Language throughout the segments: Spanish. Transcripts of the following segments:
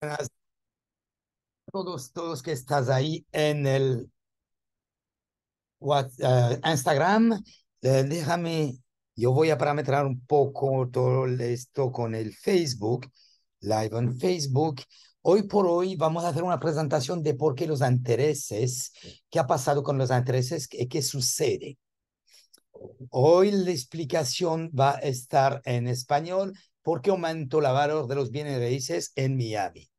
a Todos, todos que estás ahí en el eh, Instagram, eh, déjame, yo voy a parametrar un poco todo esto con el Facebook, live en Facebook. Hoy por hoy vamos a hacer una presentación de por qué los intereses, qué ha pasado con los intereses, y qué sucede. Hoy la explicación va a estar en español, ¿Por qué aumentó la valor de los bienes raíces en Miami.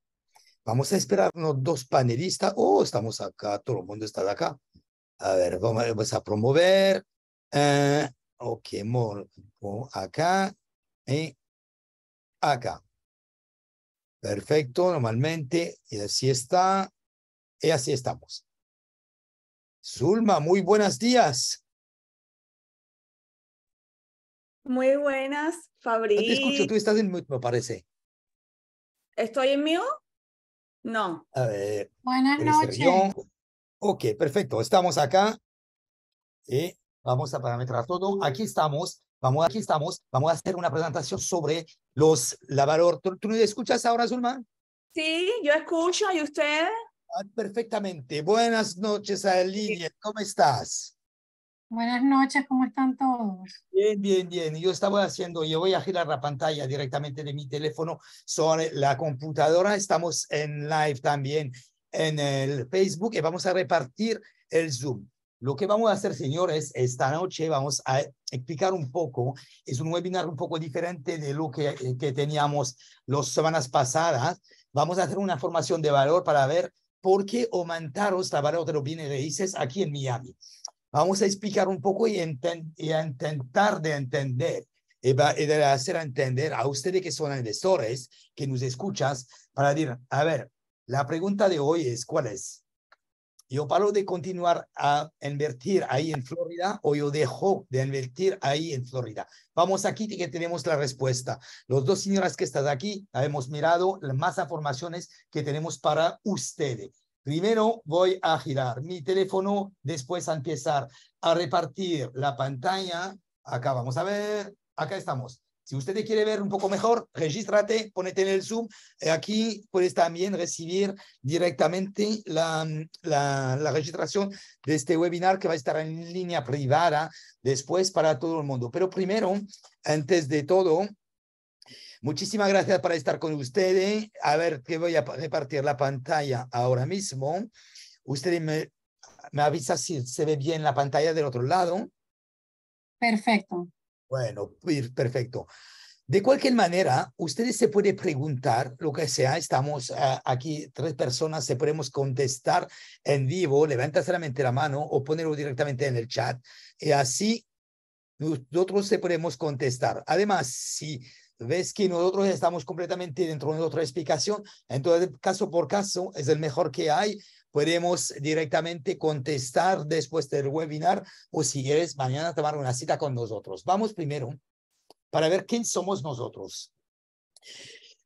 Vamos a esperarnos dos panelistas. Oh, estamos acá, todo el mundo está acá. A ver, vamos a promover. Eh, ok, oh, acá y acá. Perfecto, normalmente, y así está, y así estamos. Zulma, muy buenos días. Muy buenas, Fabri. te escucho, tú estás en mute, me parece. ¿Estoy en mute? No. A ver. Buenas noches. Ok, perfecto. Estamos acá. Eh, vamos a parametrar todo. Aquí estamos. Vamos, aquí estamos. Vamos a hacer una presentación sobre los lavadores. ¿Tú, me escuchas ahora, Zulma? Sí, yo escucho. ¿Y usted? Ah, perfectamente. Buenas noches, Lidia. ¿Cómo estás? Buenas noches, ¿cómo están todos? Bien, bien, bien. Yo estaba haciendo, yo voy a girar la pantalla directamente de mi teléfono sobre la computadora. Estamos en live también en el Facebook y vamos a repartir el Zoom. Lo que vamos a hacer, señores, esta noche vamos a explicar un poco, es un webinar un poco diferente de lo que, eh, que teníamos las semanas pasadas. Vamos a hacer una formación de valor para ver por qué aumentaron la valor de los bienes raíces aquí en Miami. Vamos a explicar un poco y, a intentar de entender y, eh, eh, de hacer entender a ustedes que son inversores, que nos escuchas, para decir, a ver, la pregunta de hoy es, ¿cuál es? ¿Yo paro de continuar a invertir ahí en Florida o yo dejo de invertir ahí en Florida? Vamos aquí que tenemos la respuesta. Los dos señoras que están aquí, hemos mirado las más informaciones que tenemos para ustedes. Primero voy a girar mi teléfono, después a empezar a repartir la pantalla. Acá vamos a ver, acá estamos. Si usted quiere ver un poco mejor, regístrate, ponete en el Zoom. Aquí puedes también recibir directamente la, la, la, registración de este webinar que va a estar en línea privada después para todo el mundo. Pero primero, antes de todo, Muchísimas gracias por estar con ustedes. A ver, que voy a repartir la pantalla ahora mismo. Ustedes me, me avisan si se ve bien la pantalla del otro lado. Perfecto. Bueno, perfecto. De cualquier manera, ustedes se pueden preguntar lo que sea. Estamos eh, aquí, tres personas, se podemos contestar en vivo, levanta solamente la mano o ponerlo directamente en el chat. Y así nosotros se podemos contestar. Además, si ves que nosotros estamos completamente dentro de otra explicación, entonces caso por caso es el mejor que hay. Podemos directamente contestar después del webinar o si quieres mañana tomar una cita con nosotros. Vamos primero para ver quién somos nosotros.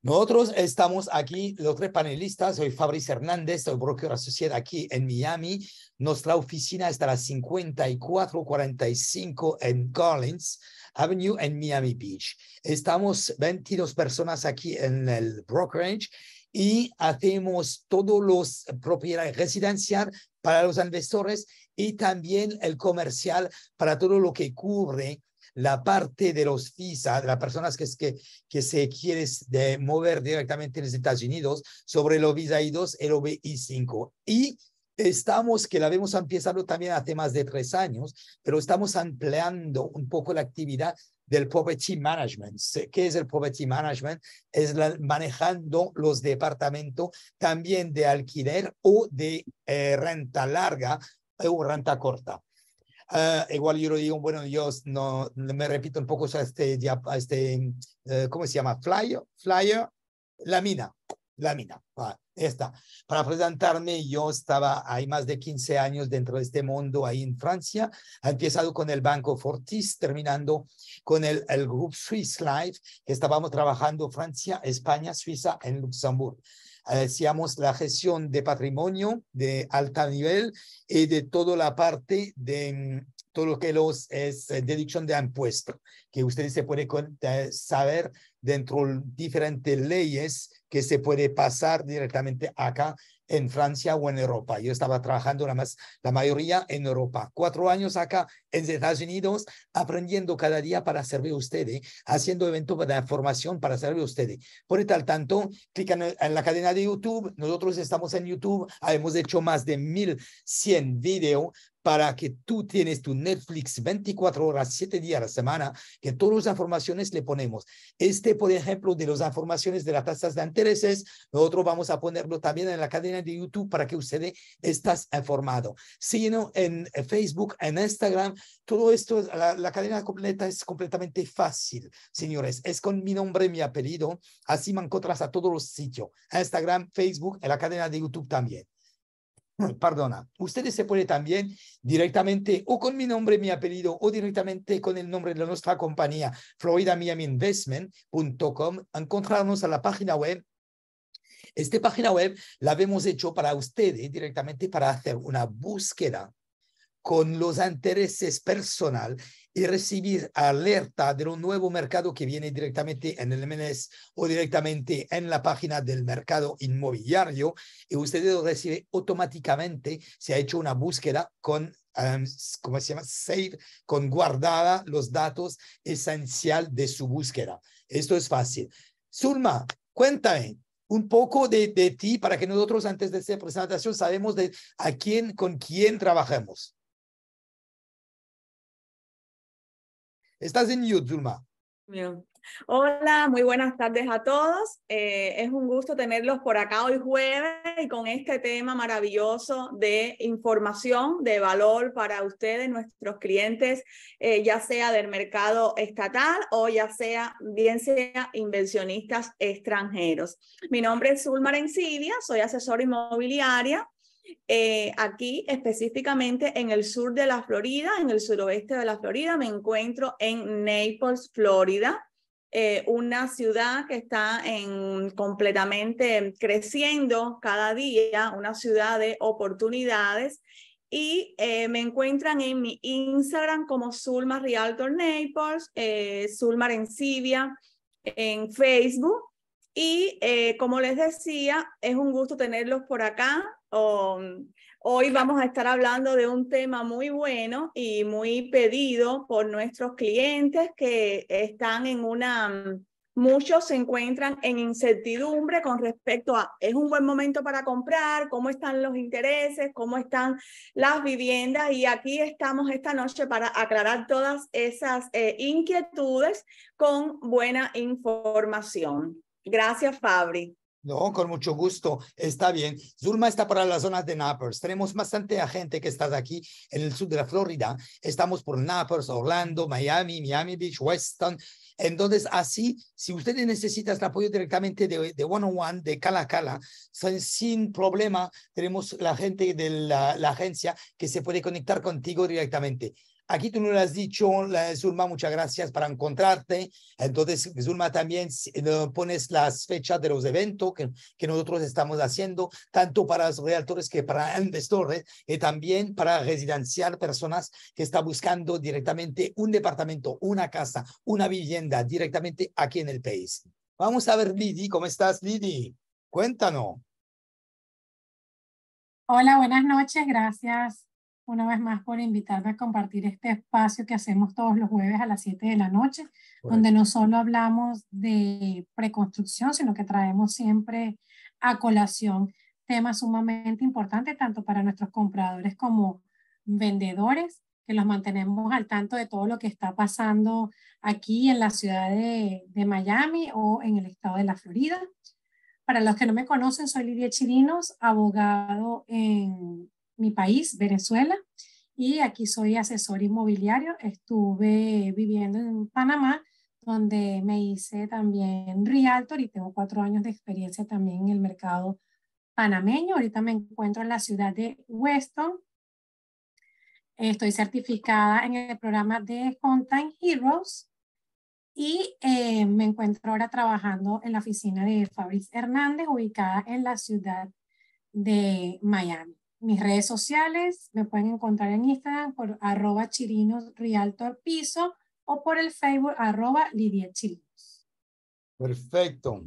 Nosotros estamos aquí, los tres panelistas, soy Fabrice Hernández, soy broker asociado aquí en Miami. Nuestra oficina está a las 5445 en Collins Avenue en Miami Beach. Estamos 22 personas aquí en el brokerage y hacemos todos los propiedades residenciales para los inversores y también el comercial para todo lo que cubre la parte de los FISA, de las personas que, que, que se quieren mover directamente en los Estados Unidos, sobre lo visa I2, el OBI5. Y estamos, que la vemos empezado también hace más de tres años, pero estamos ampliando un poco la actividad del property Management. ¿Qué es el property Management? Es manejando los departamentos también de alquiler o de eh, renta larga o renta corta. Ah, igual yo lo digo, bueno, yo no, me repito un poco a este, este eh, ¿cómo se llama? Flyer, flyer, la mina, ah, esta. Para presentarme, yo estaba, hay más de 15 años dentro de este mundo ahí en Francia, ha empezado con el Banco Fortis, terminando con el, el Group Swiss Life, que estábamos trabajando Francia, España, Suiza, en Luxemburgo. Eh, decíamos la gestión de patrimonio de alta nivel y de toda la parte de mm, todo lo que los es eh, deducción de impuestos, que ustedes se puede eh, saber dentro de diferentes leyes que se puede pasar directamente acá en Francia o en Europa. Yo estaba trabajando la, más, la mayoría en Europa. Cuatro años acá en Estados Unidos, aprendiendo cada día para servir a ustedes, ¿eh? haciendo eventos de formación para servir a ustedes. Por tal tanto, clican en la cadena de YouTube. Nosotros estamos en YouTube. Hemos hecho más de 1100 videos para que tú tienes tu Netflix 24 horas, 7 días a la semana, que todas las informaciones le ponemos. Este, por ejemplo, de las informaciones de las tasas de intereses, nosotros vamos a ponerlo también en la cadena de YouTube para que ustedes estás informado. Sino en Facebook, en Instagram, todo esto, la, cadena completa es completamente fácil, señores. Es con mi nombre, mi apellido, así me encuentras a todos los sitios, Instagram, Facebook, en la cadena de YouTube también. Eh, perdona, ustedes se pueden también directamente o con mi nombre, mi apellido o directamente con el nombre de nuestra compañía, investment.com. encontrarnos a la página web esta página web la hemos hecho para ustedes eh, directamente para hacer una búsqueda con los intereses personal y recibir alerta de un nuevo mercado que viene directamente en el MNS o directamente en la página del mercado inmobiliario y usted lo recibe automáticamente. Se ha hecho una búsqueda con, em, ¿cómo se llama? Save, con guardada los datos esencial de su búsqueda. Esto es fácil. Zulma, cuéntame, un poco de, de, ti para que nosotros antes de esta presentación sabemos de a quién, con quién trabajamos. Estás en YouTube, Zulma. Hola, muy buenas tardes a todos. Eh, es un gusto tenerlos por acá hoy jueves y con este tema maravilloso de información de valor para ustedes, nuestros clientes, eh, ya sea del mercado estatal o ya sea, bien sea, inversionistas extranjeros. Mi nombre es Zulma Encidia, soy asesora inmobiliaria eh, aquí específicamente en el sur de la Florida, en el suroeste de la Florida, me encuentro en Naples, Florida, eh, una ciudad que está en, completamente creciendo cada día, una ciudad de oportunidades. Y eh, me encuentran en mi Instagram como Zulma Realtor Naples, Sulmar encivia en Facebook. Y como les decía, es un gusto tenerlos por acá. Oh, hoy vamos a estar hablando de un tema muy bueno y muy pedido por nuestros clientes que están en una, mm, muchos se encuentran en incertidumbre con respecto a, ¿es un buen momento para comprar? ¿Cómo están los intereses? ¿Cómo están las viviendas? Y aquí estamos esta noche para aclarar todas esas eh, inquietudes con buena información. Gracias, Fabri. No, con mucho gusto. Está bien. Zulma está para las zonas de Naples. Tenemos bastante gente que está aquí en el sur de la Florida. Estamos por Naples, Orlando, Miami, Miami Beach, Weston. Entonces, así, si ustedes necesitan el apoyo directamente de, One on One, de Cala Cala, sin, sin problema, tenemos la gente de la agencia que se puede conectar contigo directamente aquí tú nos lo has dicho, Zulma, muchas gracias para encontrarte. Entonces, Zulma, también eh, pones las fechas de los eventos que, nosotros estamos haciendo, tanto para los reactores que para inversores, y eh, también para residenciar personas que están buscando directamente un departamento, una casa, una vivienda directamente aquí en el país. Vamos a ver, Lidi, ¿cómo estás, Lidi? Cuéntanos. Hola, buenas noches, gracias una vez más por invitarme a compartir este espacio que hacemos todos los jueves a las 7 de la noche, donde no solo hablamos de preconstrucción, sino que traemos siempre a colación temas sumamente importantes, tanto para nuestros compradores como vendedores, que los mantenemos al tanto de todo lo que está pasando aquí en la ciudad de, de Miami o en el estado de la Florida. Para los que no me conocen, soy Lidia Chirinos, abogado en mi país, Venezuela, y aquí soy asesor inmobiliario. Estuve viviendo en Panamá, donde me hice también realtor y tengo cuatro años de experiencia también en el mercado panameño. Ahorita me encuentro en la ciudad de Weston. Estoy certificada en el programa de Content Heroes y eh, me encuentro ahora trabajando en la oficina de Fabriz Hernández, ubicada en la ciudad de Miami mis redes sociales, me pueden encontrar en Instagram por arroba chirinos piso o por el Facebook arroba Lidia Chirinos. Perfecto.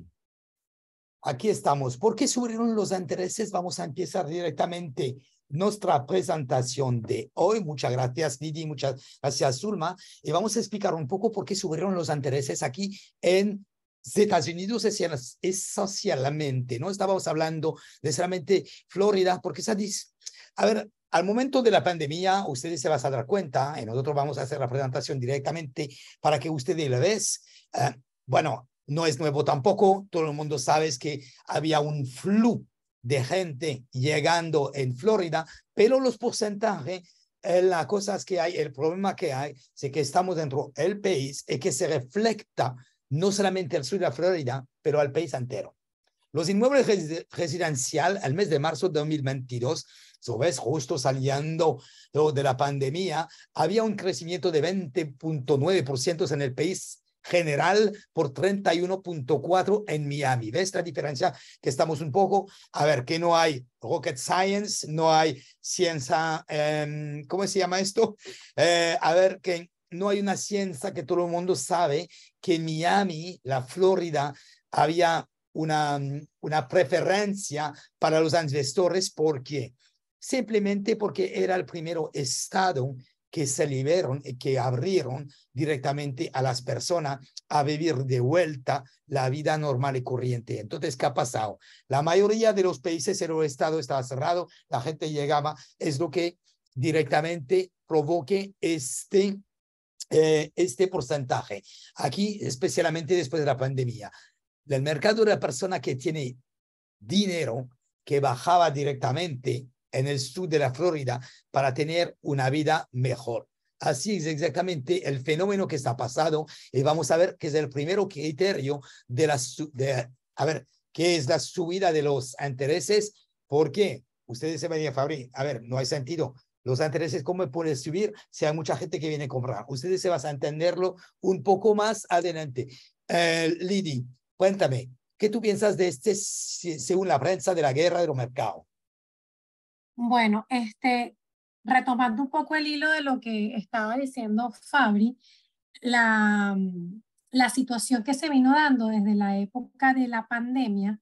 Aquí estamos. ¿Por qué subieron los intereses? Vamos a empezar directamente nuestra presentación de hoy. Muchas gracias, Lidi muchas gracias, Zulma. Y vamos a explicar un poco por qué subieron los intereses aquí en Estados Unidos es esencialmente, no estábamos hablando necesariamente Florida, porque esa a ver, al momento de la pandemia, ustedes se van a dar cuenta, y nosotros vamos a hacer la presentación directamente para que ustedes la vean. Ah, bueno, no es nuevo tampoco, todo el mundo sabe que había un flujo de gente llegando en Florida, pero los porcentajes eh, las cosas que hay, el problema que hay, es que estamos dentro del país y que se refleja no solamente al sur de la Florida, pero al país entero. Los inmuebles residenciales al mes de marzo de 2022, vez justo saliendo de la pandemia, había un crecimiento de 20.9% en el país general por 31.4 en Miami. ¿Ves la diferencia que estamos un poco? A ver, que no hay rocket science, no hay ciencia, em, ¿cómo se llama esto? Eh, a ver, que no hay una ciencia que todo el mundo sabe que Miami, la Florida, había una, mm, una preferencia para los inversores ¿Por qué? Simplemente porque era el primer estado que se liberaron y eh, que abrieron directamente a las personas a vivir de vuelta la vida normal y corriente. Entonces, ¿qué ha pasado? La mayoría de los países en el Estado estaba cerrado, la gente llegaba, es lo que directamente provoque este eh, este porcentaje. Aquí, especialmente después de la pandemia, del mercado de la persona que tiene dinero, que bajaba directamente en el sur de la Florida para tener una vida mejor. Así es exactamente el fenómeno que está pasado y vamos a ver que es el primero criterio de la, de, a ver, qué es la subida de los intereses, ¿Por qué? ustedes se van a a ver, no hay sentido, los intereses, ¿cómo pueden subir si hay mucha gente que viene a comprar? Ustedes se van a entenderlo un poco más adelante. Eh, cuéntame, ¿qué tú piensas de este, según la prensa, de la guerra de los mercados? Bueno, este, retomando un poco el hilo de lo que estaba diciendo Fabri, la, la situación que se vino dando desde la época de la pandemia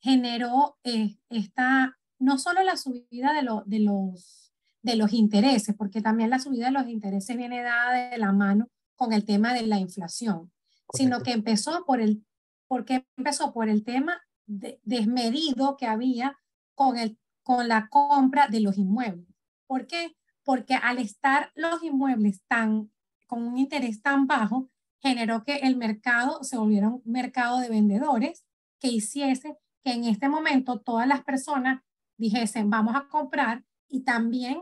generó eh, esta, no solo la subida de, lo, de los de los intereses, porque también la subida de los intereses viene dada de la mano con el tema de la inflación, sino que empezó por el, porque empezó por el tema de, desmedido que había con, el, con la compra de los inmuebles. ¿Por qué? Porque al estar los inmuebles tan, con un interés tan bajo, generó que el mercado se volviera un mercado de vendedores que hiciese que en este momento todas las personas dijesen, vamos a comprar y también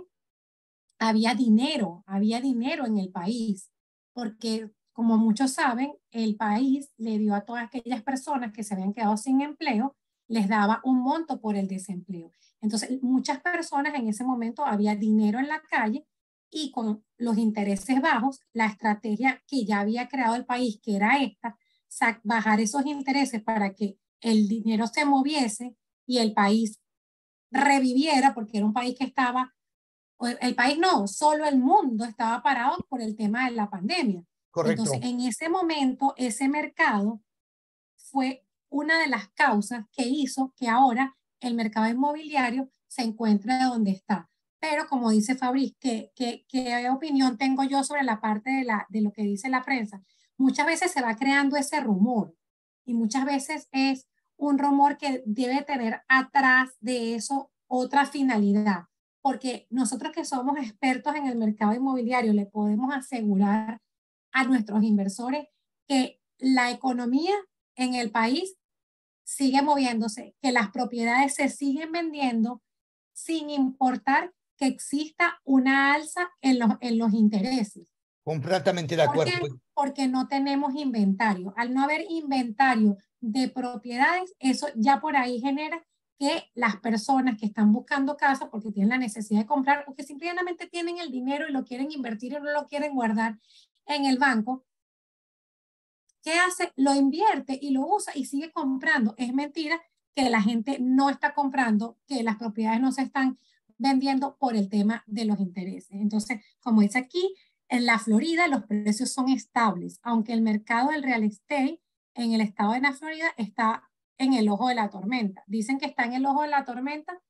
había dinero, había dinero en el país, porque como muchos saben, el país le dio a todas aquellas personas que se habían quedado sin empleo, les daba un monto por el desempleo. Entonces, muchas personas en ese momento había dinero en la calle y con los intereses bajos, la estrategia que ya había creado el país, que era esta, bajar esos intereses para que el dinero se moviese y el país reviviera, porque era un país que estaba el país no, solo el mundo estaba parado por el tema de la pandemia. Entonces, en ese momento, ese mercado fue una de las causas que hizo que ahora el mercado inmobiliario se encuentre donde está. Pero como dice Fabriz, ¿qué, qué, qué opinión tengo yo sobre la parte de, la, de lo que dice la prensa? Muchas veces se va creando ese rumor y muchas veces es un rumor que debe tener atrás de eso otra finalidad porque nosotros que somos expertos en el mercado inmobiliario le podemos asegurar a nuestros inversores que la economía en el país sigue moviéndose, que las propiedades se siguen vendiendo sin importar que exista una alza en los, en los intereses. Completamente de acuerdo. Porque, porque no tenemos inventario. Al no haber inventario de propiedades, eso ya por ahí genera que las personas que están buscando casa porque tienen la necesidad de comprar o que simplemente tienen el dinero y lo quieren invertir o no lo quieren guardar en el banco, ¿qué hace? Lo invierte y lo usa y sigue comprando. Es mentira que la gente no está comprando, que las propiedades no se están vendiendo por el tema de los intereses. Entonces, como dice aquí, en la Florida los precios son estables, aunque el mercado del real estate en el estado de la Florida está en el ojo de la tormenta. Dicen que está en el ojo de la tormenta.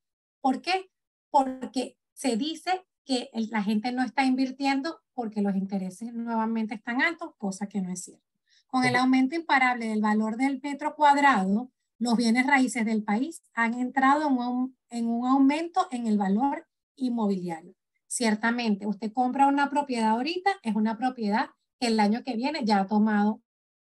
¿Por qué? Porque se dice que la gente no está invirtiendo porque los intereses nuevamente están altos, cosa que no es cierto. Con el aumento imparable del valor del metro cuadrado, los bienes raíces del país han entrado en un, en un aumento en el valor inmobiliario. Ciertamente, usted compra una propiedad ahorita, es una propiedad que el año que viene ya ha tomado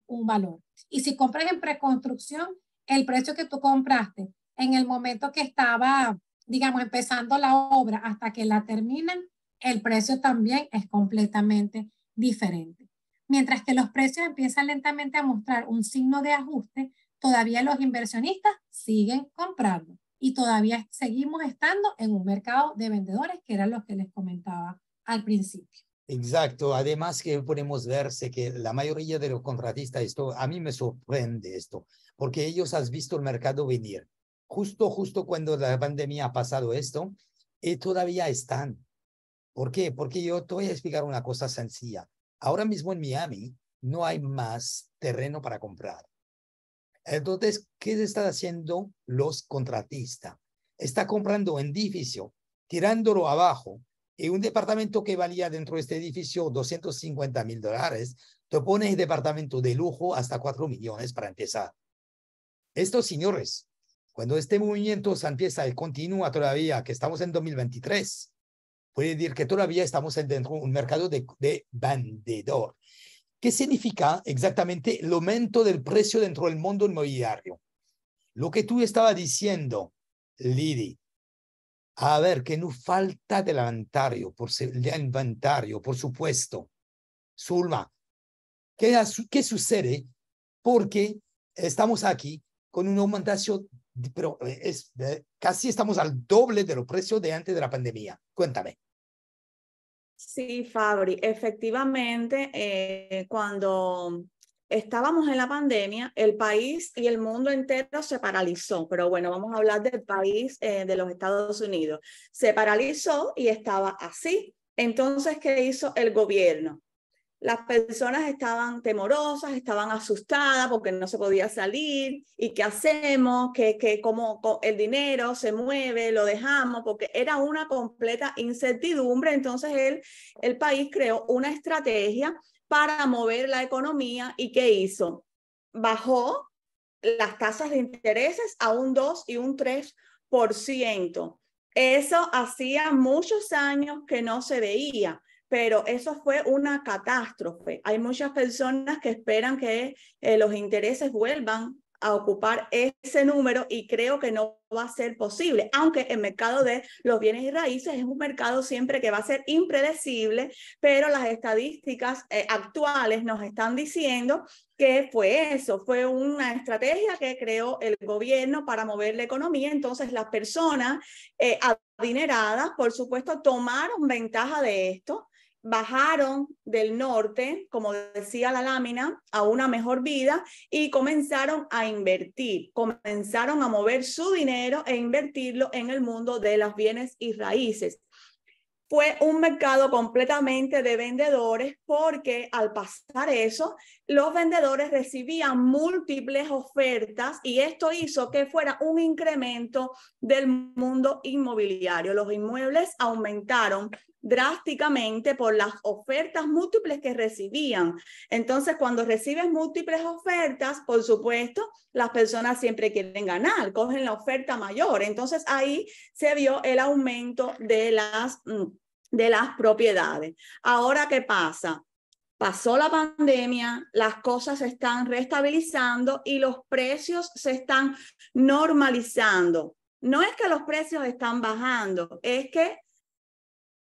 un valor. Y si compras en preconstrucción, el precio que tú compraste en el momento que estaba, digamos, empezando la obra hasta que la terminan, el precio también es completamente diferente. Mientras que los precios empiezan lentamente a mostrar un signo de ajuste, todavía los inversionistas siguen comprando y todavía seguimos estando en un mercado de vendedores, que eran los que les comentaba al principio. Exacto, además que podemos verse que la mayoría de los contratistas, esto, a mí me sorprende esto, porque ellos has visto el mercado venir. Justo, justo cuando la pandemia ha pasado esto, y eh, todavía están. ¿Por qué? Porque yo te voy a explicar una cosa sencilla. Ahora mismo en Miami no hay más terreno para comprar. Entonces, ¿qué están haciendo los contratistas? Está comprando un edificio, tirándolo abajo, y un departamento que valía dentro de este edificio 250 mil dólares, te pones departamento de lujo hasta 4 millones para empezar. Estos señores, cuando este movimiento se empieza y continúa todavía, que estamos en 2023, puede decir que todavía estamos dentro de un mercado de, vendedor. ¿Qué significa exactamente el aumento del precio dentro del mundo inmobiliario? Lo que tú estabas diciendo, Lidi, a ver, que no falta de inventario, por, inventario, por supuesto. Zulma, ¿qué sucede? Porque estamos aquí con un aumentación, pero eh, es, eh, casi estamos al doble de los precios de antes de la pandemia. Cuéntame. Sí, Fabri, efectivamente, eh, cuando estábamos en la pandemia, el país y el mundo entero se paralizó, pero bueno, vamos a hablar del país de los Estados Unidos. Se paralizó y estaba así. Entonces, ¿qué hizo el gobierno? las personas estaban temorosas, estaban asustadas porque no se podía salir y qué hacemos, que, como el dinero se mueve, lo dejamos, porque era una completa incertidumbre. Entonces el país creó una estrategia para mover la economía y ¿qué hizo? Bajó las tasas de intereses a un 2 y un 3%. Eso hacía muchos años que no se veía pero eso fue una catástrofe. Hay muchas personas que esperan que eh, los intereses vuelvan a ocupar ese número y creo que no va a ser posible, aunque el mercado de los bienes y raíces es un mercado siempre que va a ser impredecible, pero las estadísticas eh, actuales nos están diciendo que fue eso, fue una estrategia que creó el gobierno para mover la economía, entonces las personas eh, adineradas, por supuesto, tomaron ventaja de esto bajaron del norte, como decía la lámina, a una mejor vida y comenzaron a invertir, comenzaron a mover su dinero e invertirlo en el mundo de los bienes y raíces. Fue un mercado completamente de vendedores porque al pasar eso, los vendedores recibían múltiples ofertas y esto hizo que fuera un incremento del mundo inmobiliario. Los inmuebles aumentaron drásticamente por las ofertas múltiples que recibían. Entonces, cuando recibes múltiples ofertas, por supuesto, las personas siempre quieren ganar, cogen la oferta mayor. Entonces, ahí se vio el aumento de las, mm, de las propiedades. Ahora, ¿qué pasa? Pasó la pandemia, las cosas se están restabilizando y los precios se están normalizando. No es que los precios están bajando, es que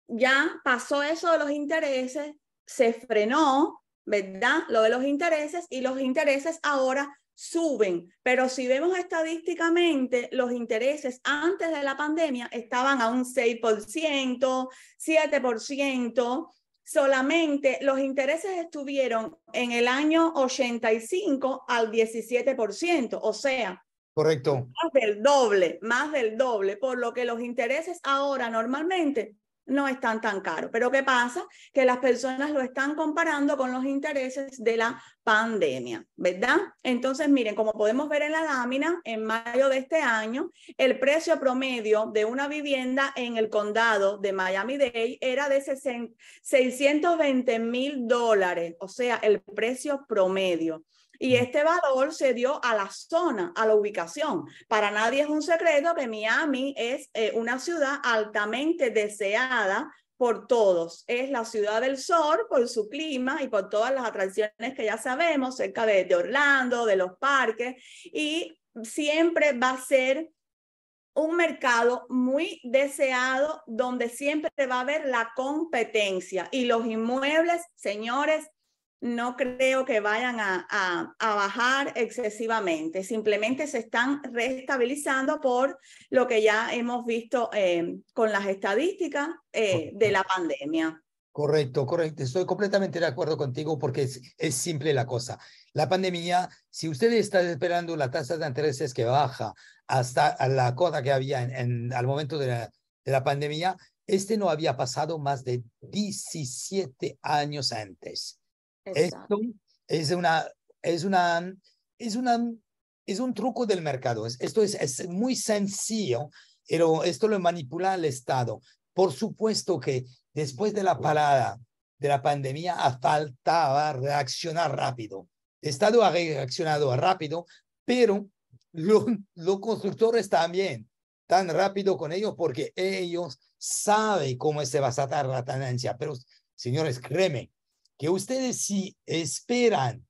ya pasó eso de los intereses, se frenó, ¿verdad? Lo de los intereses y los intereses ahora suben, pero si vemos estadísticamente, los intereses antes de la pandemia estaban a un 6%, 7%, solamente los intereses estuvieron en el año 85 al 17%, o sea, Correcto. Más del doble, más del doble, por lo que los intereses ahora normalmente no están tan caros. Pero ¿qué pasa? Que las personas lo están comparando con los intereses de la pandemia, ¿verdad? Entonces, miren, como podemos ver en la lámina, en mayo de este año, el precio promedio de una vivienda en el condado de Miami-Dade era de 620 mil dólares, o sea, el precio promedio. Y mm. este valor se dio a la zona, a la ubicación. Para nadie es un secreto que Miami es eh, una ciudad altamente deseada por todos. Es la ciudad del sol por su clima y por todas las atracciones que ya sabemos cerca de, de Orlando, de los parques, y siempre va a ser un mercado muy deseado donde siempre va a haber la competencia y los inmuebles, señores, no creo que vayan a, bajar excesivamente, simplemente se están restabilizando por lo que ya hemos visto eh, con las estadísticas eh, de la pandemia. Correcto, correcto. Estoy completamente de acuerdo contigo porque es, simple la cosa. La pandemia, si ustedes está esperando la tasa de intereses que baja hasta la cota que había en, al momento de la, de la pandemia, este no había pasado más de 17 años antes. Esto es una, es una, es una, es un truco del mercado. Esto es, muy sencillo, pero esto lo manipula el Estado. Por supuesto que después de la parada de la pandemia faltaba reaccionar rápido. El Estado ha reaccionado rápido, pero los, constructores también tan rápido con ellos porque ellos saben cómo se va a tratar la tendencia. Pero, señores, créeme, que ustedes si esperan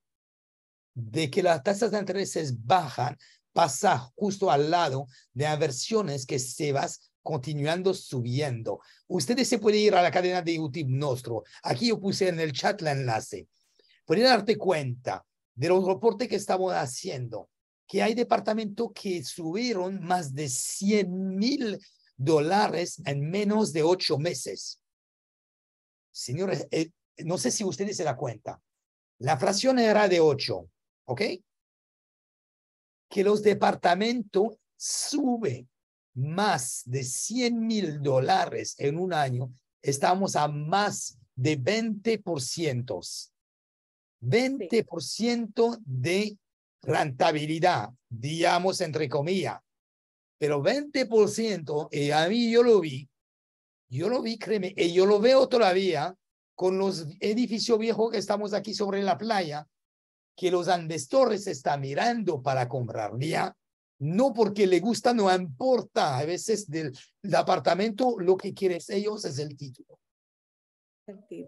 de que las tasas de intereses bajan, pasa justo al lado de inversiones que se van continuando subiendo. Ustedes se pueden ir a la cadena de YouTube nuestro. Aquí yo puse en el chat el enlace. Pueden darte cuenta de los reportes que estamos haciendo, que hay departamentos que subieron más de 100 mil dólares en menos de ocho meses. Señores, eh, no sé si ustedes se da cuenta, la fracción era de 8, ¿ok? Que los departamentos suben más de 100 mil dólares en un año, estamos a más de 20%. 20% de rentabilidad, digamos entre comillas. Pero 20%, y eh, a mí yo lo vi, yo lo vi, créeme, y yo lo veo todavía con los edificios viejos que estamos aquí sobre la playa, que los Andes Torres están mirando para comprar ya, no porque le gusta, no importa. A veces del, del apartamento lo que quieren ellos es el título.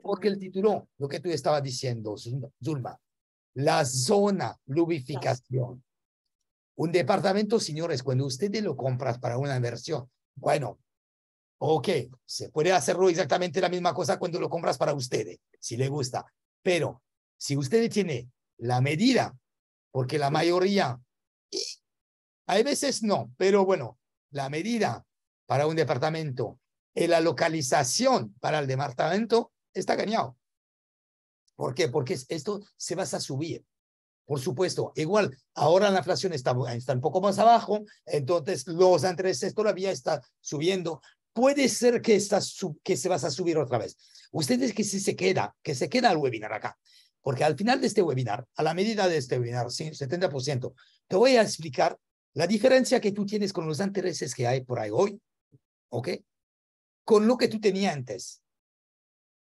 Porque el título, lo que tú estabas diciendo, Zulma, la zona, lubrificación, Un departamento, señores, cuando ustedes lo compras para una inversión, bueno, Ok, se puede hacerlo exactamente la misma cosa cuando lo compras para ustedes, si le gusta. Pero si ustedes tienen la medida, porque la mayoría, y hay veces no, pero bueno, la medida para un departamento y la localización para el departamento está cañado. ¿Por qué? Porque esto se va a subir. Por supuesto, igual, ahora la inflación está, está un poco más abajo, entonces los intereses todavía están subiendo, puede ser que, que se vas a subir otra vez. Ustedes que si se queda, que se queda el webinar acá, porque al final de este webinar, a la medida de este webinar, sí, 70%, te voy a explicar la diferencia que tú tienes con los intereses que hay por ahí hoy, ¿ok? Con lo que tú tenías antes.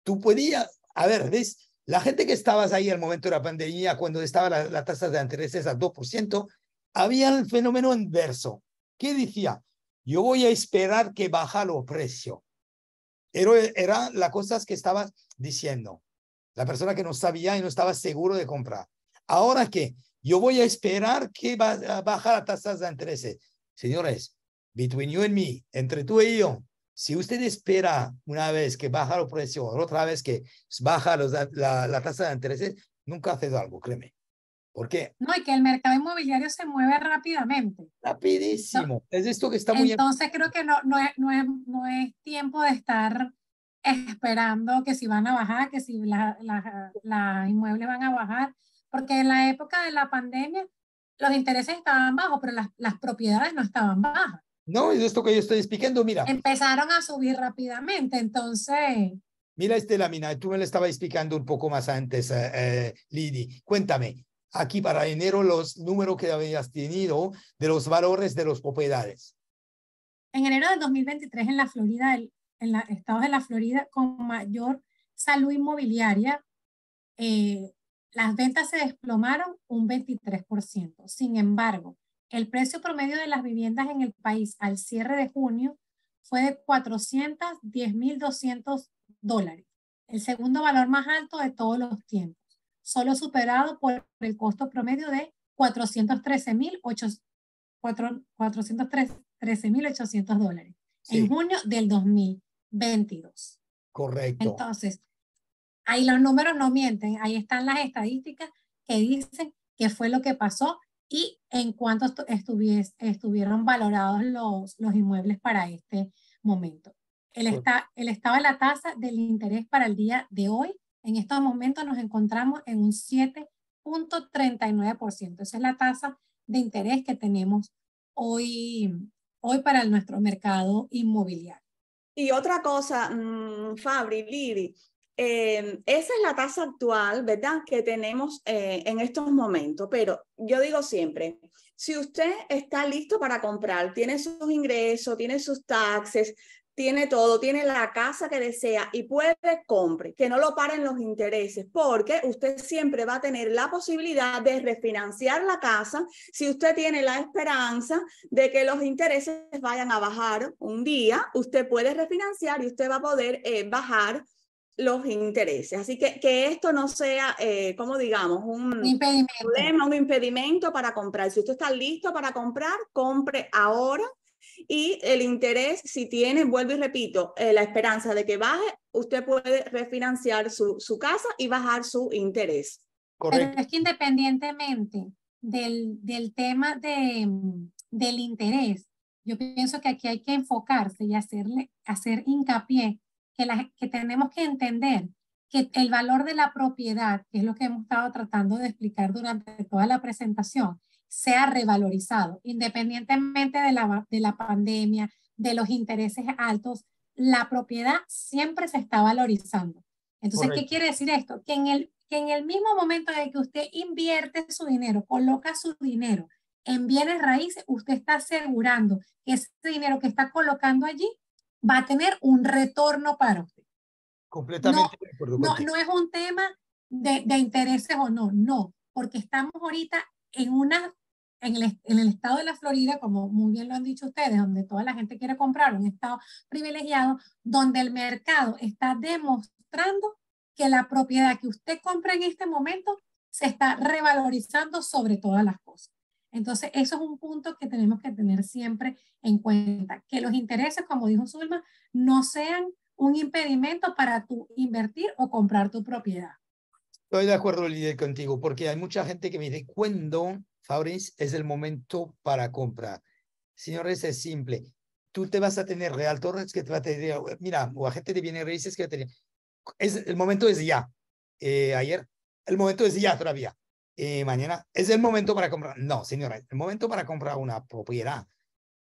Tú podías, a ver, ¿ves? La gente que estabas ahí al momento de la pandemia, cuando estaba la, la tasa de intereses al 2%, había el fenómeno inverso. ¿Qué decía? yo voy a esperar que baja los precio. Pero era las cosas que estaba diciendo. La persona que no sabía y no estaba seguro de comprar. Ahora que yo voy a esperar que bajar las tasas de interés. Señores, between you and me, entre tú y yo, si usted espera una vez que baja los precios, otra vez que baja los, la, tasa de interés, nunca hace algo, créeme. ¿Por qué? No, y que el mercado inmobiliario se mueve rápidamente. Rapidísimo. Es esto que está muy... Entonces creo que no, no, es, no, es, tiempo de estar esperando que si van a bajar, que si las la, la inmuebles van a bajar, porque en la época de la pandemia los intereses estaban bajos, pero las, las propiedades no estaban bajas. No, es esto que yo estoy explicando, mira. Empezaron a subir rápidamente, entonces... Mira, este mina tú me lo estabas explicando un poco más antes, eh, eh, Lidi. Cuéntame, aquí para enero los números que habías tenido de los valores de los propiedades. En enero de 2023 en la Florida, en los estados de la Florida con mayor salud inmobiliaria, eh, las ventas se desplomaron un 23%. Sin embargo, el precio promedio de las viviendas en el país al cierre de junio fue de 410.200 dólares, el segundo valor más alto de todos los tiempos solo superado por el costo promedio de 413.800 dólares en junio del 2022. Correcto. Entonces, ahí los números no mienten, ahí están las estadísticas que dicen qué fue lo que pasó y en cuánto estuvieron valorados los, los inmuebles para este momento. El, pues está el estado de la tasa del interés para el día de hoy en estos momentos nos encontramos en un 7.39%. Esa es la tasa de interés que tenemos hoy, hoy para nuestro mercado inmobiliario. Y otra cosa, mm, Fabri, Lili, em, esa es la tasa actual, ¿verdad?, que tenemos eh, en estos momentos. Pero yo digo siempre, si usted está listo para comprar, tiene sus ingresos, tiene sus taxes, tiene todo, tiene la casa que desea y puede compre, que no lo paren los intereses, porque usted siempre va a tener la posibilidad de refinanciar la casa si usted tiene la esperanza de que los intereses vayan a bajar un día, usted puede refinanciar y usted va a poder eh, bajar los intereses. Así que que esto no sea, eh, como digamos, un problema, un impedimento para comprar. Si usted está listo para comprar, compre ahora y el interés, si tiene, vuelvo y repito, eh, la esperanza de que baje, usted puede refinanciar su, casa y bajar su interés. Correcto. Pero es que independientemente del, tema del interés, yo pienso que aquí hay que enfocarse y hacerle, hacer hincapié que, que tenemos que entender que el valor de la propiedad, que es lo que hemos estado tratando de explicar durante toda la presentación, sea revalorizado, independientemente de la, de la pandemia, de los intereses altos, la propiedad siempre se está valorizando. Entonces, ¿qué quiere decir esto? Que en, el, que en el mismo momento de que usted invierte su dinero, coloca su dinero en bienes raíces, usted está asegurando que ese dinero que está colocando allí va a tener un retorno para usted. Completamente no, no, es un tema de, de intereses o no, no, porque estamos ahorita en una en el, estado de la Florida, como muy bien lo han dicho ustedes, donde toda la gente quiere comprar, un estado privilegiado, donde el mercado está demostrando que la propiedad que usted compra en este momento se está revalorizando sobre todas las cosas. Entonces, eso es un punto que tenemos que tener siempre en cuenta, que los intereses, como dijo Zulma, no sean un impedimento para tu invertir o comprar tu propiedad. Estoy de acuerdo, Lidia, contigo, porque hay mucha gente que me dice, ¿cuándo Fabrice, es el momento para comprar. Señores, es simple. Tú te vas a tener Real Torres, que te va a tener, mira, o agente de bienes raíces que va a tener. Es, el momento es ya. Eh, ayer, el momento es ya todavía. Eh, mañana, es el momento para comprar. No, señora el momento para comprar una propiedad.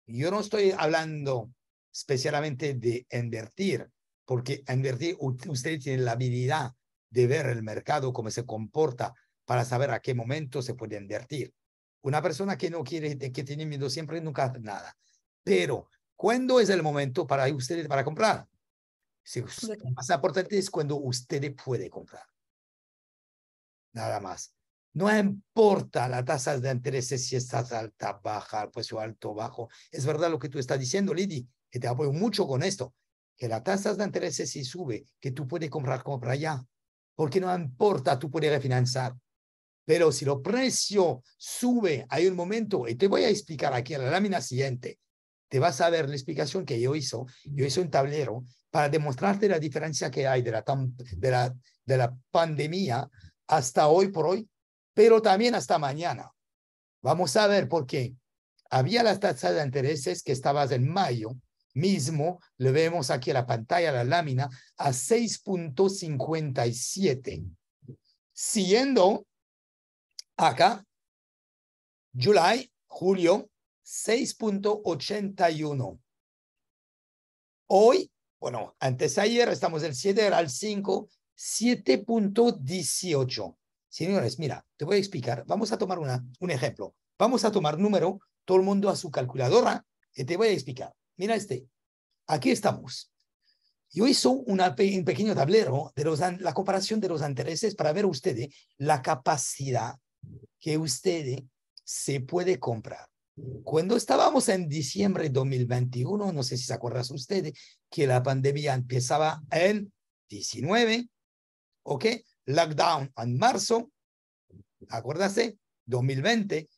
Yo no estoy hablando especialmente de invertir, porque invertir, usted tiene la habilidad de ver el mercado, cómo se comporta, para saber a qué momento se puede invertir. Una persona que no quiere, que tiene miedo siempre, nunca hace nada. Pero, ¿cuándo es el momento para ustedes para comprar? Si lo más importante es cuando usted puede comprar. Nada más. No importa la tasas de interés, si estás alta, baja, pues precio alto, bajo. Es verdad lo que tú estás diciendo, Lidi, que te apoyo mucho con esto. Que la tasas de interés si sube, que tú puedes comprar, compra ya. Porque no importa, tú puedes refinanciar. Pero si el precio sube, hay un momento, y te voy a explicar aquí en la lámina siguiente, te vas a ver la explicación que yo hizo. Yo hice un tablero para demostrarte la diferencia que hay de la, de la, de la pandemia hasta hoy por hoy, pero también hasta mañana. Vamos a ver por qué. Había las tasas de intereses que estabas en mayo mismo, le vemos aquí a la pantalla, la lámina, a 6.57, siguiendo Acá, July, julio, 6.81. Hoy, bueno, antes ayer estamos del 7 al 5, 7.18. Señores, mira, te voy a explicar. Vamos a tomar una, un ejemplo. Vamos a tomar número, todo el mundo a su calculadora, y te voy a explicar. Mira este. Aquí estamos. Yo hice una, un pequeño tablero de los, la comparación de los intereses para ver ustedes ¿eh? la capacidad que usted se puede comprar. Cuando estábamos en diciembre de 2021, no sé si se acuerdan ustedes, que la pandemia empezaba en 19, ¿ok? Lockdown en marzo, acuérdase, 2020.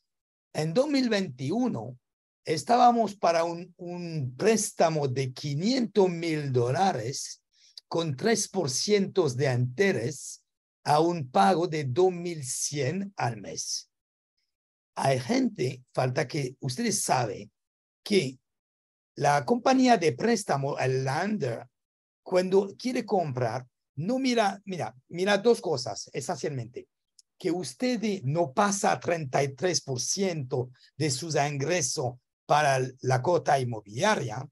En 2021 estábamos para un, préstamo de 500 mil dólares con 3% de interés a un pago de 2.100 al mes. Hay gente, falta que ustedes saben que la compañía de préstamo, el lender, cuando quiere comprar, no mira, mira, mira dos cosas esencialmente. Que usted no pasa 33% de sus ingresos para la cota inmobiliaria.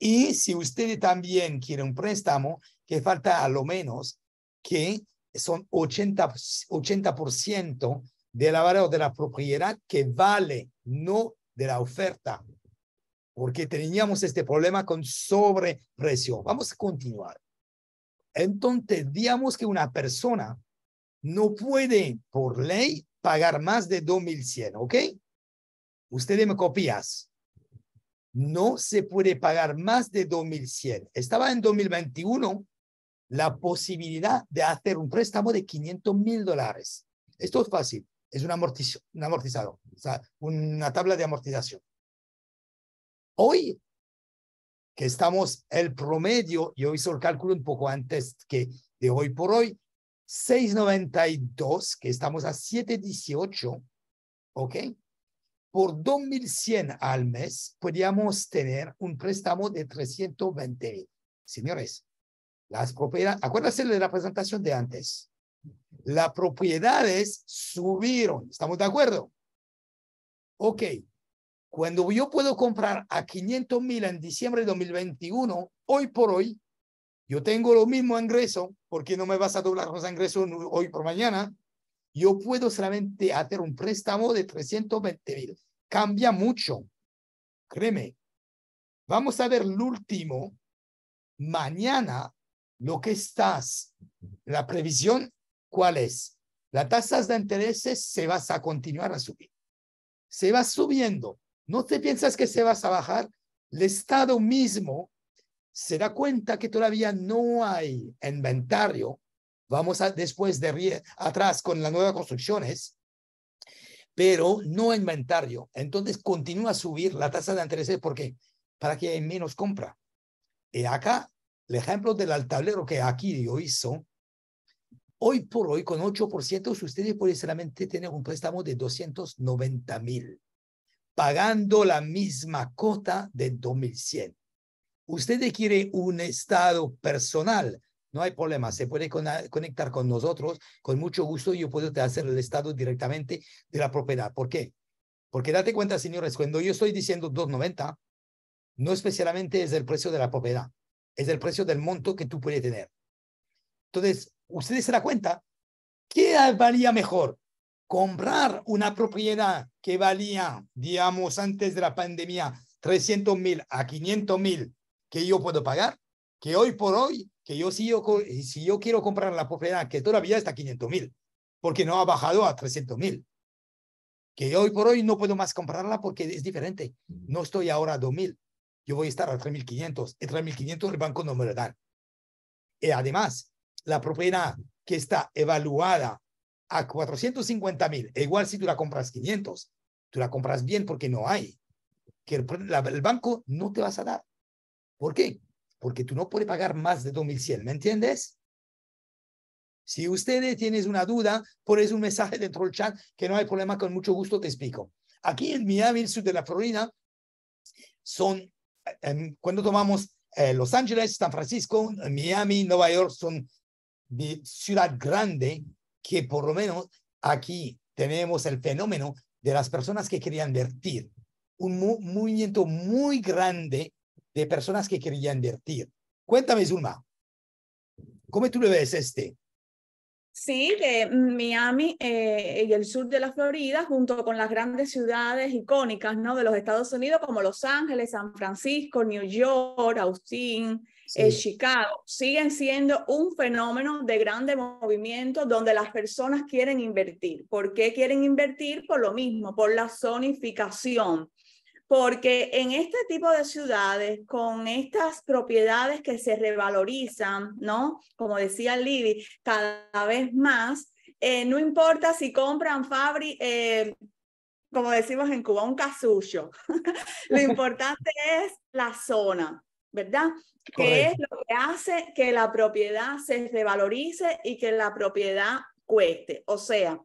Y si usted también quiere un préstamo, que falta a lo menos que son 80, 80% la valor de la propiedad que vale, no de la oferta, porque teníamos este problema con sobreprecio. Vamos a continuar. Entonces, digamos que una persona no puede, por ley, pagar más de 2.100, ¿ok? Ustedes me copias. No se puede pagar más de 2.100. Estaba en 2021 la posibilidad de hacer un préstamo de 500 mil dólares. Esto es fácil, es un, amortiz un amortizado, o sea, una tabla de amortización. Hoy, que estamos el promedio, yo hice el cálculo un poco antes que de hoy por hoy, 6,92, que estamos a 7,18, ¿ok? Por 2,100 al mes, podríamos tener un préstamo de 320 mil. Señores, las propiedades, acuérdense de la presentación de antes. Las propiedades subieron. ¿Estamos de acuerdo? Ok. Cuando yo puedo comprar a 500 mil en diciembre de 2021, hoy por hoy, yo tengo lo mismo ingreso, porque no me vas a doblar los ingresos hoy por mañana, yo puedo solamente hacer un préstamo de 320 mil. Cambia mucho. Créeme. Vamos a ver el último. Mañana lo que estás, la previsión, ¿cuál es? Las tasas de intereses se vas a continuar a subir. Se va subiendo. No te piensas que se vas a bajar. El Estado mismo se da cuenta que todavía no hay inventario. Vamos después de atrás con las nuevas construcciones, pero no inventario. Entonces continúa a subir la tasa de intereses. porque Para que haya menos compra. Y acá el ejemplo del altablero que aquí yo hizo, hoy por hoy con 8% ustedes pueden solamente tener un préstamo de 290 mil, pagando la misma cuota de 2100. Ustedes quieren un estado personal, no hay problema, se puede conectar con nosotros, con mucho gusto yo puedo hacer el estado directamente de la propiedad. ¿Por qué? Porque date cuenta, señores, cuando yo estoy diciendo 290, no especialmente es el precio de la propiedad es el precio del monto que tú puedes tener. Entonces, ustedes se dan cuenta, ¿qué valía mejor? Comprar una propiedad que valía, digamos, antes de la pandemia, 300 mil a 500 mil que yo puedo pagar, que hoy por hoy, que yo si yo, si yo quiero comprar la propiedad que todavía está a 500 mil, porque no ha bajado a 300 mil, que hoy por hoy no puedo más comprarla porque es diferente. No estoy ahora a 2000 mil, yo voy a estar a 3.500 y 3.500 el banco no me lo dan. Y eh, además, la propiedad que está evaluada a $450,000, mil, e igual si tú la compras 500, tú la compras bien porque no hay, que el, banco no te vas a dar. ¿Por qué? Porque tú no puedes pagar más de 2100, ¿me entiendes? Si ustedes tienen una duda, pones un mensaje dentro del chat que no hay problema, con mucho gusto te explico. Aquí en Miami, el sur de la Florida, son cuando tomamos eh, Los Ángeles, San Francisco, Miami, Nueva York, son de ciudad grande que por lo menos aquí tenemos el fenómeno de las personas que querían invertir, un movimiento muy grande de personas que querían invertir. Cuéntame, Zulma, ¿cómo tú le ves este? Sí, que Miami y eh, el sur de la Florida, junto con las grandes ciudades icónicas de los Estados Unidos, como Los Ángeles, San Francisco, New York, Austin, eh, Chicago, siguen siendo un fenómeno de grande movimiento donde las personas quieren invertir. ¿Por qué quieren invertir? Por lo mismo, por la zonificación porque en este tipo de ciudades, con estas propiedades que se revalorizan, ¿no? Como decía Lili, cada vez más, eh, no importa si compran Fabri, eh, como decimos en Cuba, un casucho. lo importante es la zona, ¿verdad? Que es lo que hace que la propiedad se revalorice y que la propiedad cueste. O sea,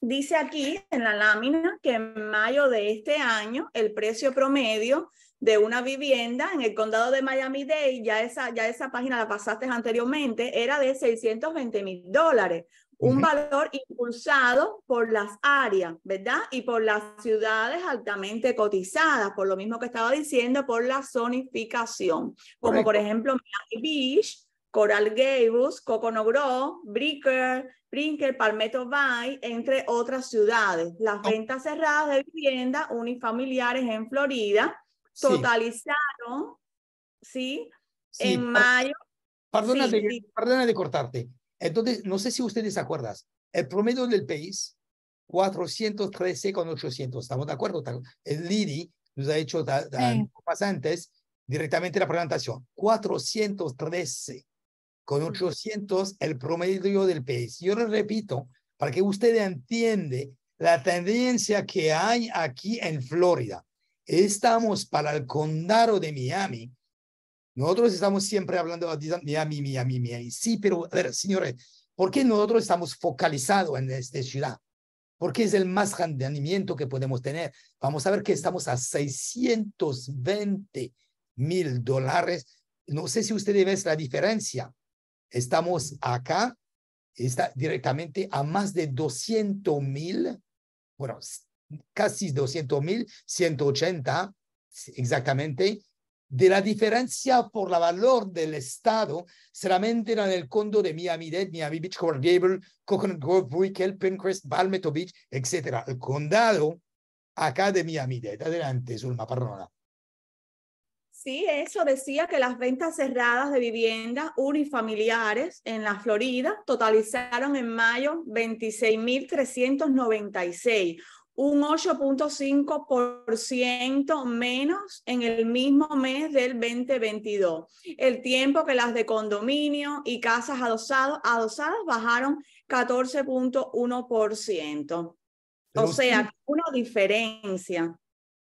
Dice aquí en la lámina que en mayo de este año el precio promedio de una vivienda en el condado de Miami-Dade, ya esa, ya esa página la pasaste anteriormente, era de 620 mil dólares, un valor impulsado por las áreas, ¿verdad? Y por las ciudades altamente cotizadas, por lo mismo que estaba diciendo, por la zonificación, como por ejemplo Miami Beach, Coral Gables, Coconut Grove, Bricker, Prinker, Palmetto Bay, entre otras ciudades. Las ventas cerradas de viviendas unifamiliares en Florida totalizaron, ¿sí? en mayo. Perdónate, sí, de cortarte. Entonces, no sé si ustedes acuerdan. el promedio del país, 413,800. ¿Estamos de acuerdo? El Lidi nos ha hecho sí. pasantes directamente la presentación. 413 con 800 el promedio del país. Yo les repito, para que usted entiendan la tendencia que hay aquí en Florida. Estamos para el condado de Miami. Nosotros estamos siempre hablando de Miami, Miami, Miami. Sí, pero a ver, señores, ¿por qué nosotros estamos focalizados en esta ciudad? Porque es el más rendimiento que podemos tener. Vamos a ver que estamos a 620 mil dólares. No sé si ustedes ven la diferencia Estamos acá, está directamente a más de 200 mil, bueno, casi 200 mil, 180 exactamente, de la diferencia por la valor del Estado, solamente en el condo de Miami-Dade, Miami Beach, Coral Gable, Coconut Grove, Wickel, Pincrest, Palmetto Beach, etc. El condado acá de Miami-Dade. Adelante, Zulma, perdona. Sí, eso decía que las ventas cerradas de viviendas unifamiliares en la Florida totalizaron en mayo 26.396, un 8.5% menos en el mismo mes del 2022, el tiempo que las de condominio y casas adosadas, adosadas bajaron 14.1%. O sea, una diferencia.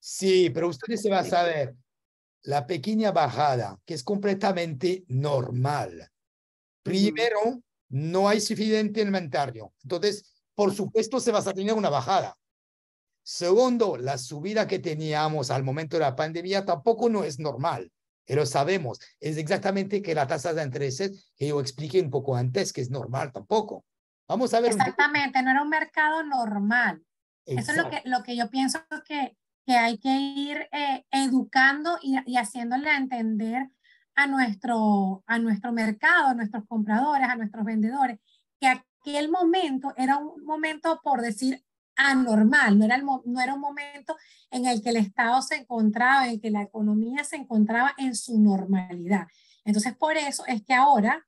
Sí, pero usted se va a saber la pequeña bajada, que es completamente normal. Primero, no hay suficiente inventario. Entonces, por supuesto, se va a tener una bajada. Segundo, la subida que teníamos al momento de la pandemia tampoco no es normal. Pero sabemos. Es exactamente que la tasa de intereses que yo expliqué un poco antes, que es normal tampoco. Vamos a ver. Exactamente, no era un mercado normal. Eso es lo que, lo que yo pienso que, que hay que ir eh, educando y, haciéndole entender a nuestro, a nuestro mercado, a nuestros compradores, a nuestros vendedores, que aquel momento era un momento, por decir, anormal, no era, no era un momento en el que el Estado se encontraba, en que la economía se encontraba en su normalidad. Entonces, por eso es que ahora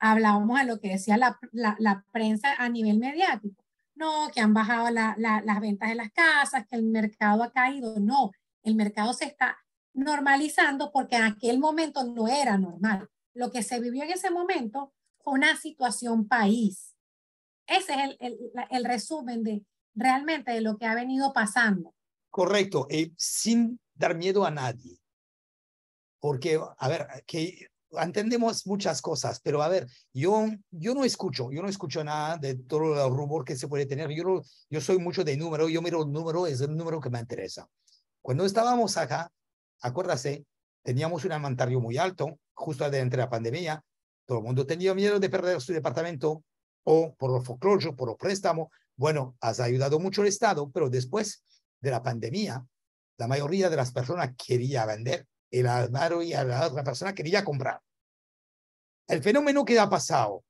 hablábamos de lo que decía la prensa a nivel mediático no, que han bajado las ventas de las casas, que el mercado ha caído. No, el mercado se está normalizando porque en aquel momento no era normal. Lo que se vivió en ese momento fue una situación país. Ese es el, el, el resumen de realmente de lo que ha venido pasando. Correcto, eh, sin dar miedo a nadie. Porque, a ver, que entendemos muchas cosas, pero a ver, yo, yo no escucho, yo no escucho nada de todo el rumor que se puede tener. Yo, yo soy mucho de número, yo miro el número, es el número que me interesa. Cuando estábamos acá, acuérdase, teníamos un inventario muy alto, justo de la pandemia, todo el mundo tenía miedo de perder su departamento o por los foreclosure, por el préstamo Bueno, has ayudado mucho el Estado, pero después de la pandemia, la mayoría de las personas quería vender el y la otra persona quería comprar. El fenómeno que ha pasado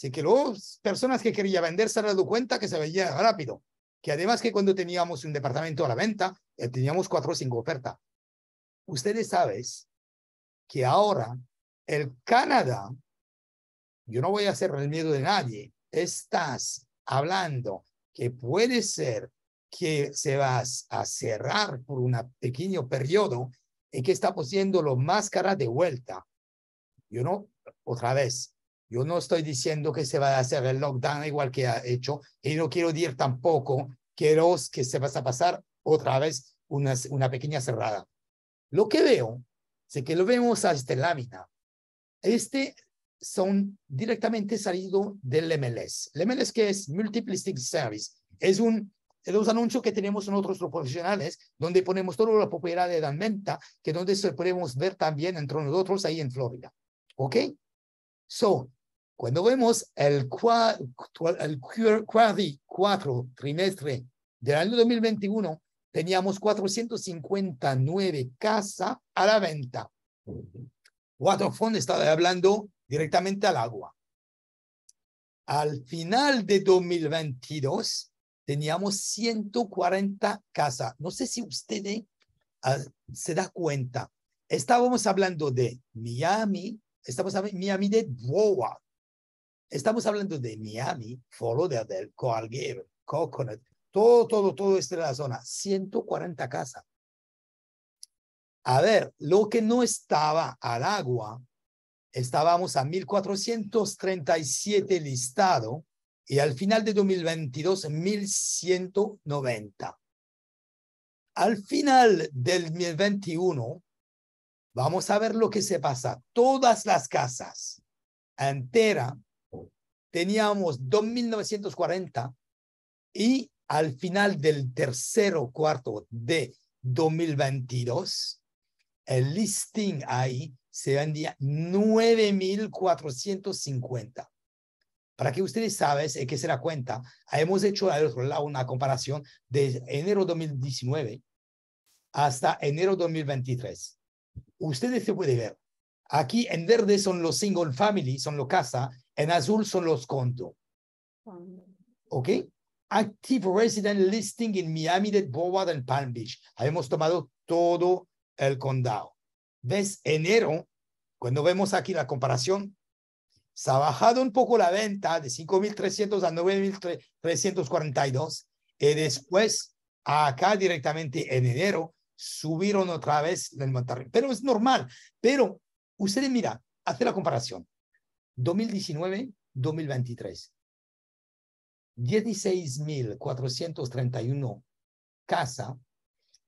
es que las personas que quería vender se han dado cuenta que se veía rápido, que además que cuando teníamos un departamento a la venta, eh, teníamos cuatro o cinco ofertas. Ustedes saben que ahora el Canadá, yo no voy a hacer el miedo de nadie, estás hablando que puede ser que se vas a cerrar por un pequeño periodo y que está poniendo los máscaras de vuelta. Yo no, otra vez, yo no estoy diciendo que se va a hacer el lockdown igual que ha hecho, y no quiero decir tampoco que se va a pasar otra vez una, una pequeña cerrada. Lo que veo sé que lo vemos a esta lámina. Este son directamente salido del MLS. El MLS que es Multiplistic Service, es un los anuncios que tenemos en otros profesionales, donde ponemos toda la propiedad de la venta, que donde se podemos ver también entre nosotros ahí en Florida. ¿Ok? So, cuando vemos el, el cuatro trimestre del año 2021, teníamos 459 casas a la venta. Waterfront estaba hablando directamente al agua. Al final de 2022, teníamos 140 casas. No sé si ustedes eh, ah, se da cuenta. Estábamos hablando de Miami, estamos hablando de Miami de Boa. Estamos hablando de Miami, foro del Coal coco Coconut, todo, todo, todo de la zona. 140 casas. A ver, lo que no estaba al agua, estábamos a 1437 listado y al final de 2022 1190. Al final del 2021 vamos a ver lo que se pasa. Todas las casas entera teníamos 2940 y al final del tercero cuarto de 2022 el listing ahí se vendía 9450. Para que ustedes saben es eh, que se da cuenta, hemos hecho al otro lado una comparación de enero 2019 hasta enero 2023. Ustedes se pueden ver. Aquí en verde son los single family, son los casas. en azul son los condos. ¿Ok? Active Resident Listing in Miami, de Broward and Palm Beach. Hemos tomado todo el condado. ¿Ves? Enero, cuando vemos aquí la comparación, se ha bajado un poco la venta de 5.300 a 9.342 y después acá directamente en enero subieron otra vez el Monterrey. Pero es normal. Pero ustedes mira, hace la comparación. 2019-2023. 16.431 casa,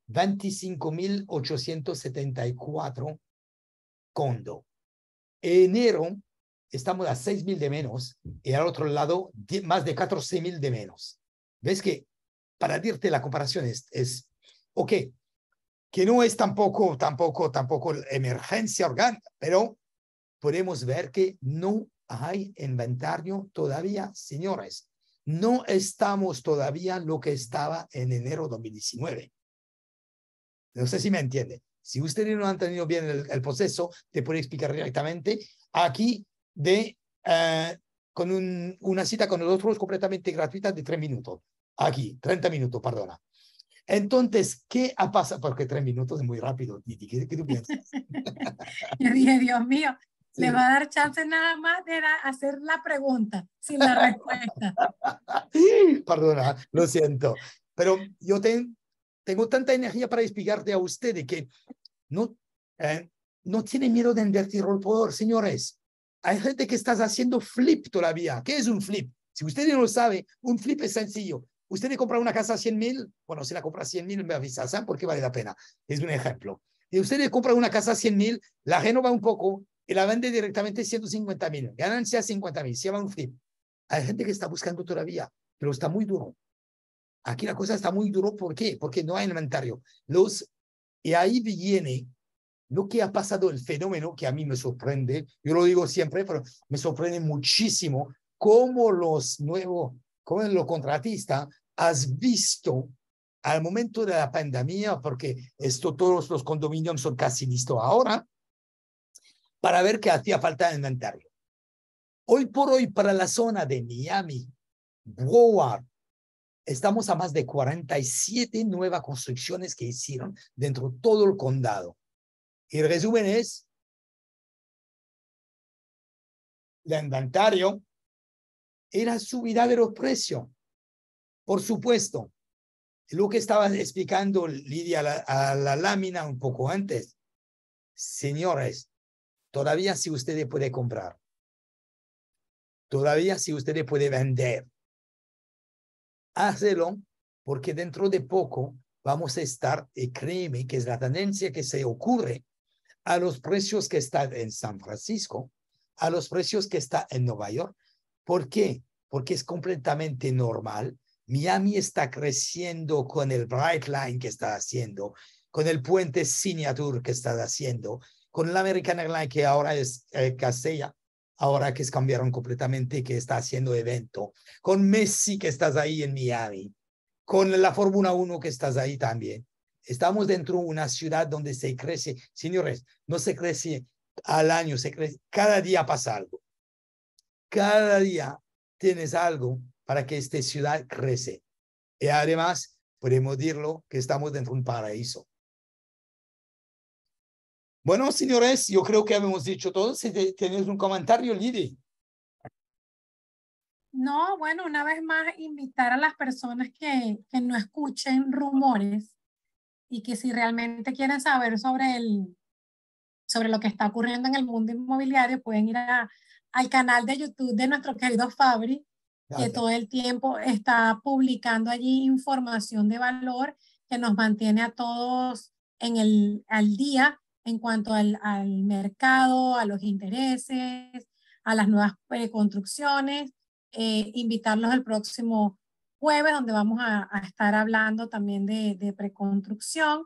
25.874 condo. Enero estamos a seis mil de menos y al otro lado más de 14.000 mil de menos. ¿Ves que para dirte la comparación es, es ok, que no es tampoco, tampoco, tampoco emergencia orgánica, pero podemos ver que no hay inventario todavía, señores. No estamos todavía lo que estaba en enero 2019. No sé si me entiende. Si ustedes no han tenido bien el, el proceso, te puedo explicar directamente. Aquí de, eh, con un, una cita con nosotros completamente gratuita de tres minutos. Aquí, 30 minutos, perdona. Entonces, ¿qué ha pasado? Porque tres minutos es muy rápido, y ¿Qué, qué tú piensas? Yo dije, Dios mío, le va a dar chance nada más de hacer la pregunta sin la respuesta. Perdona, lo siento. Pero yo tengo tanta energía para explicarte a ustedes que no, eh, no tiene miedo de invertir, por poder, señores. Hay gente que está haciendo flip todavía. ¿Qué es un flip? Si usted no lo sabe, un flip es sencillo. Usted le compra una casa a 100 mil, bueno, si la compra a 100 mil, me avisa, ¿sabes? ¿ah? Porque vale la pena. Es un ejemplo. Y usted le compra una casa a 100 mil, la renova un poco y la vende directamente 150 mil. Ganancia 50 mil, se llama un flip. Hay gente que está buscando todavía, pero está muy duro. Aquí la cosa está muy duro, ¿por qué? Porque no hay inventario. Los, y ahí viene lo que ha pasado, el fenómeno que a mí me sorprende, yo lo digo siempre, pero me sorprende muchísimo cómo los nuevos, cómo los contratistas has visto al momento de la pandemia, porque esto todos los condominios son casi listos ahora, para ver qué hacía falta en inventario. Hoy por hoy, para la zona de Miami, Broward, estamos a más de 47 nuevas construcciones que hicieron dentro de todo el condado. Y el resumen es el inventario era subida de los precios. Por supuesto, lo que estaba explicando Lidia a la, lámina un poco antes, señores, todavía si ustedes pueden comprar, todavía si ustedes pueden vender, hácelo porque dentro de poco vamos a estar, y eh, créeme que es la tendencia que se ocurre a los precios que está en San Francisco, a los precios que está en Nueva York. ¿Por qué? Porque es completamente normal. Miami está creciendo con el Bright Line que está haciendo, con el puente Signature que está haciendo, con la American Airlines que ahora es eh, Castella, ahora que cambiaron completamente, que está haciendo evento, con Messi que estás ahí en Miami, con la Fórmula 1 que estás ahí también. Estamos dentro de una ciudad donde se crece, señores, no se crece al año, se crece, cada día pasa algo. Cada día tienes algo para que esta ciudad crece. Y además, podemos decirlo que estamos dentro de un paraíso. Bueno, señores, yo creo que habíamos dicho todo. Si tienes un comentario, Lidia. No, bueno, una vez más, invitar a las personas que, que no escuchen rumores y que si realmente quieren saber sobre, el, sobre lo que está ocurriendo en el mundo inmobiliario, pueden ir al canal de YouTube de nuestro querido Fabri, que todo el tiempo está publicando allí información de valor que nos mantiene a todos en el, al día en cuanto al, al mercado, a los intereses, a las nuevas eh, construcciones. Eh, invitarlos al próximo jueves, donde vamos a, estar hablando también de, preconstrucción.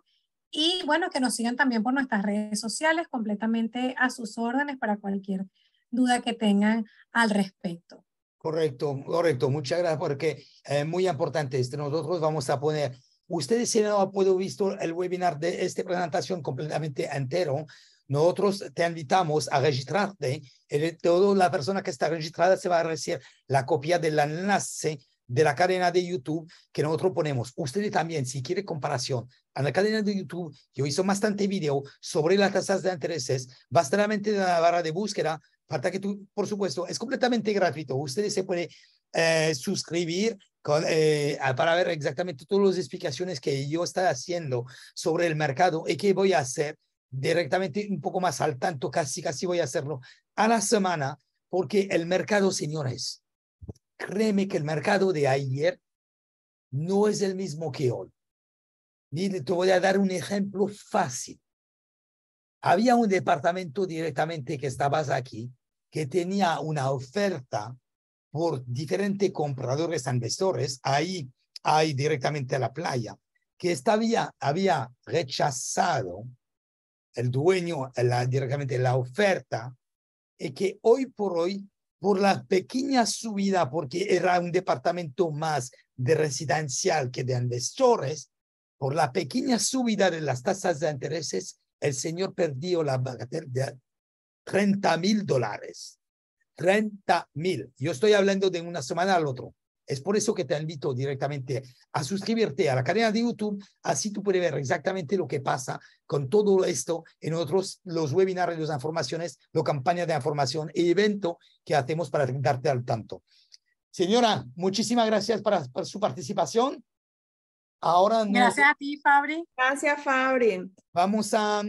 Y bueno, que nos sigan también por nuestras redes sociales, completamente a sus órdenes para cualquier duda que tengan al respecto. Correcto, correcto. Muchas gracias porque es eh, muy importante. Este, nosotros vamos a poner, ustedes si no han podido visto el webinar de esta presentación completamente entero, nosotros te invitamos a registrarte. toda la persona que está registrada se va a recibir la copia del enlace de la cadena de YouTube que nosotros ponemos. Ustedes también, si quieren comparación, a la cadena de YouTube, yo hice bastante video sobre las tasas de intereses, bastante en la barra de búsqueda, para que tú, por supuesto, es completamente gratuito. Ustedes se pueden eh, suscribir eh, para ver exactamente todas las explicaciones que yo estoy haciendo sobre el mercado y que voy a hacer directamente un poco más al tanto, casi, casi voy a hacerlo a la semana, porque el mercado, señores, créeme que el mercado de ayer no es el mismo que hoy. ni te voy a dar un ejemplo fácil. Había un departamento directamente que estabas aquí, que tenía una oferta por diferentes compradores inversores, ahí hay directamente a la playa, que estaba había rechazado el dueño directamente la oferta y que hoy por hoy por la pequeña subida, porque era un departamento más de residencial que de inversores, por la pequeña subida de las tasas de intereses, el señor perdió la bagatela de 30 mil dólares. 30 mil. Yo estoy hablando de una semana al otro. Es por eso que te invito directamente a suscribirte a la cadena de YouTube, así tú puedes ver exactamente lo que pasa con todo esto en otros, los webinars, las informaciones, las campañas de información y evento que hacemos para darte al tanto. Señora, muchísimas gracias para, por su participación. Ahora Gracias a ti, Fabri. Gracias, Fabri. Vamos a,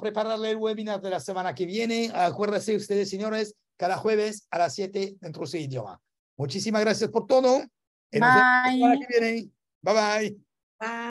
prepararle el webinar de la semana que viene. Acuérdense ustedes, señores, cada jueves a las 7 dentro de su idioma. Muchísimas gracias por todo. Bye. Bye. Bye.